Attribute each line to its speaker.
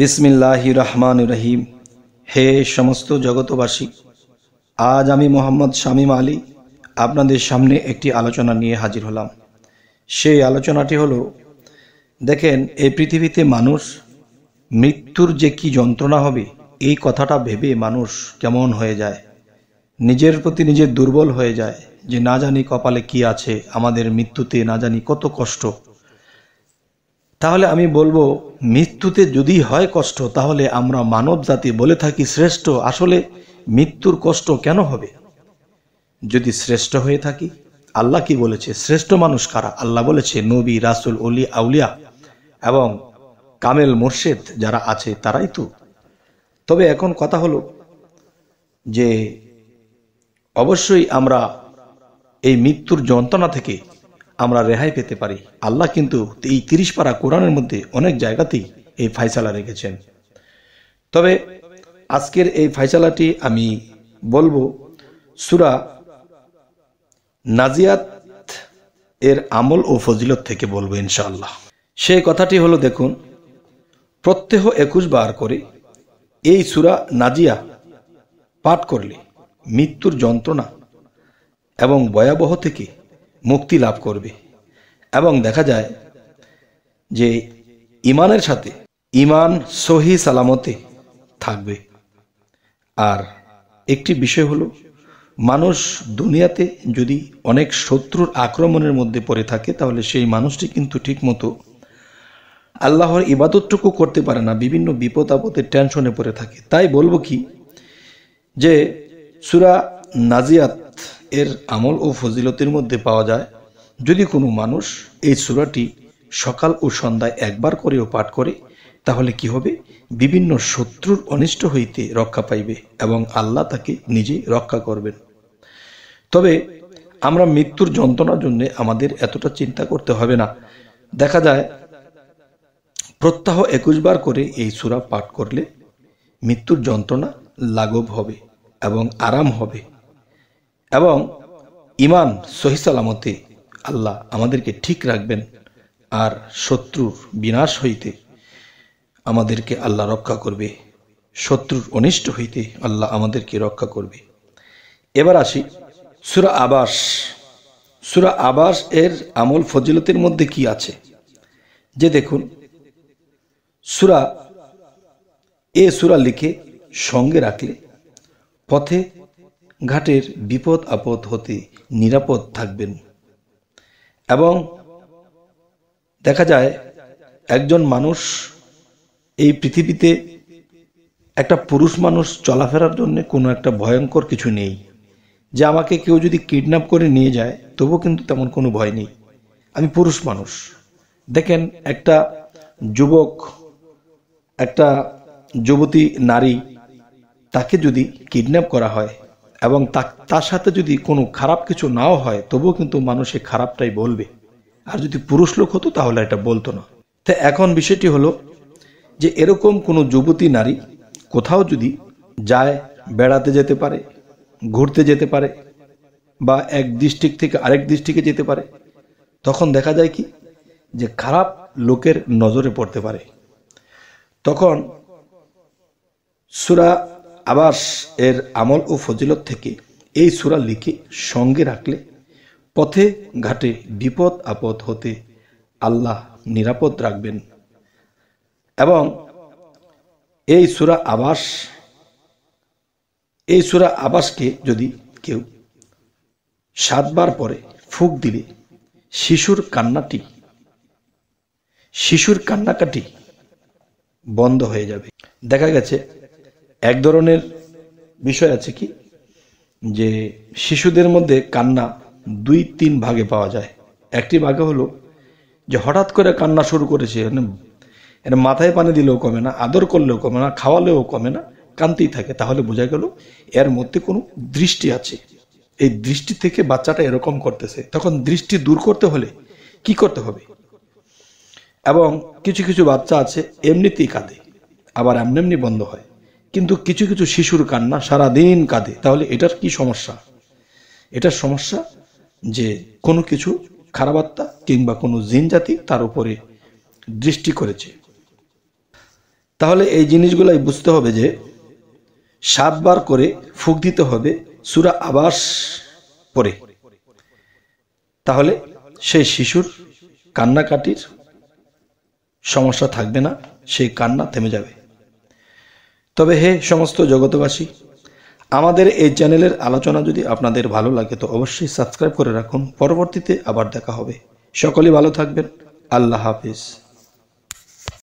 Speaker 1: বিসমিল্লাহ রহমান রহিম হে সমস্ত জগতবাসী আজ আমি মোহাম্মদ শামীম আলী আপনাদের সামনে একটি আলোচনা নিয়ে হাজির হলাম সেই আলোচনাটি হলো দেখেন এই পৃথিবীতে মানুষ মৃত্যুর যে কি যন্ত্রণা হবে এই কথাটা ভেবে মানুষ কেমন হয়ে যায় নিজের প্রতি নিজের দুর্বল হয়ে যায় যে না জানি কপালে কি আছে আমাদের মৃত্যুতে না জানি কত কষ্ট তাহলে আমি বলবো মৃত্যুতে যদি হয় কষ্ট তাহলে আমরা মানব জাতি বলে থাকি শ্রেষ্ঠ আসলে মৃত্যুর কষ্ট কেন হবে যদি শ্রেষ্ঠ হয়ে থাকি আল্লাহ কি বলেছে শ্রেষ্ঠ মানুষ কারা আল্লাহ বলেছে নবী রাসুল অলি আউলিয়া এবং কামেল মোর্শেদ যারা আছে তারাই তো তবে এখন কথা হলো যে অবশ্যই আমরা এই মৃত্যুর যন্ত্রণা থেকে আমরা রেহাই পেতে পারি আল্লাহ কিন্তু এই তিরিশ পারা কোরআনের মধ্যে অনেক জায়গাতেই এই ফাইসালা রেখেছেন তবে আজকের এই ফাইসালাটি আমি বলবো সুরা নাজিয়াত এর আমল ও ফজিলত থেকে বলবো ইনশাআল্লাহ সে কথাটি হলো দেখুন প্রত্যেহ একুশ বার করে এই সুরা নাজিয়া পাঠ করলে মৃত্যুর যন্ত্রণা এবং ভয়াবহ থেকে মুক্তি লাভ করবে এবং দেখা যায় যে ইমানের সাথে ইমান সহি সালামতে থাকবে আর একটি বিষয় হলো মানুষ দুনিয়াতে যদি অনেক শত্রুর আক্রমণের মধ্যে পড়ে থাকে তাহলে সেই মানুষটি কিন্তু ঠিকমতো আল্লাহর ইবাদতটুকু করতে পারে না বিভিন্ন বিপদ আপদের টেনশনে পড়ে থাকে তাই বলবো কি যে সুরা নাজিয়াত এর আমল ও ফজিলতের মধ্যে পাওয়া যায় যদি কোনো মানুষ এই সুরাটি সকাল ও সন্ধ্যায় একবার করেও পাঠ করে তাহলে কি হবে বিভিন্ন শত্রুর অনিষ্ট হইতে রক্ষা পাইবে এবং আল্লাহ তাকে নিজেই রক্ষা করবেন তবে আমরা মৃত্যুর যন্ত্রণার জন্য আমাদের এতটা চিন্তা করতে হবে না দেখা যায় প্রত্যাহ একুশবার করে এই সুরা পাঠ করলে মৃত্যুর যন্ত্রণা লাঘব হবে এবং আরাম হবে এবং ইমান সহি সালামতে আল্লাহ আমাদেরকে ঠিক রাখবেন আর শত্রুর বিনাশ হইতে আমাদেরকে আল্লাহ রক্ষা করবে শত্রুর অনিষ্ট হইতে আল্লাহ আমাদেরকে রক্ষা করবে এবার আসি সুরা আবাস সুরা আবাস এর আমল ফজিলতের মধ্যে কি আছে যে দেখুন সুরা এ সুরা লিখে সঙ্গে রাখলে পথে ঘাটের বিপদ আপদ হতে নিরাপদ থাকবেন এবং দেখা যায় একজন মানুষ এই পৃথিবীতে একটা পুরুষ মানুষ চলাফেরার জন্য কোনো একটা ভয়ঙ্কর কিছু নেই যে আমাকে কেউ যদি কিডন্যাপ করে নিয়ে যায় তবুও কিন্তু তেমন কোনো ভয় নেই আমি পুরুষ মানুষ দেখেন একটা যুবক একটা যুবতী নারী তাকে যদি কিডন্যাপ করা হয় এবং তার সাথে যদি কোনো খারাপ কিছু নাও হয় তবুও কিন্তু মানুষে খারাপটাই বলবে আর যদি পুরুষ লোক হতো তাহলে এটা বলতো না তা এখন বিষয়টি হলো যে এরকম কোনো যুবতী নারী কোথাও যদি যায় বেড়াতে যেতে পারে ঘুরতে যেতে পারে বা এক ডিস্ট্রিক্ট থেকে আরেক ডিস্ট্রিক্টে যেতে পারে তখন দেখা যায় কি যে খারাপ লোকের নজরে পড়তে পারে তখন সুরা আবাস এর আমল ও ফজিলত থেকে এই সুরা লিখে সঙ্গে রাখলে পথে ঘাটে বিপদ আপদ হতে আল্লাহ নিরাপদ রাখবেন এবং এই সুরা আবাস এই সুরা আবাসকে যদি কেউ সাতবার পরে ফুক দিলে শিশুর কান্নাটি শিশুর কান্নাকাটি বন্ধ হয়ে যাবে দেখা গেছে এক ধরনের বিষয় আছে কি যে শিশুদের মধ্যে কান্না দুই তিন ভাগে পাওয়া যায় একটি ভাগে হলো যে হঠাৎ করে কান্না শুরু করেছে মানে মাথায় পানি দিলেও কমে না আদর করলেও কমে না খাওয়ালেও কমে না কানতেই থাকে তাহলে বোঝা গেল এর মধ্যে কোনো দৃষ্টি আছে এই দৃষ্টি থেকে বাচ্চাটা এরকম করতেছে তখন দৃষ্টি দূর করতে হলে কি করতে হবে এবং কিছু কিছু বাচ্চা আছে এমনিতেই কাঁদে আবার এমনি এমনি বন্ধ হয় কিন্তু কিছু কিছু শিশুর কান্না সারা দিন কাঁদে তাহলে এটার কি সমস্যা এটার সমস্যা যে কোনো কিছু খারাপ আত্মা কিংবা কোনো জিন জাতি তার উপরে দৃষ্টি করেছে তাহলে এই জিনিসগুলাই বুঝতে হবে যে সাতবার করে ফুক দিতে হবে সুরা আবাস পরে তাহলে সেই শিশুর কান্নাকাটির সমস্যা থাকবে না সেই কান্না থেমে যাবে তবে হে সমস্ত জগতবাসী আমাদের এই চ্যানেলের আলোচনা যদি আপনাদের ভালো লাগে তো অবশ্যই সাবস্ক্রাইব করে রাখুন পরবর্তীতে আবার দেখা হবে সকলে ভালো থাকবেন আল্লাহ হাফিজ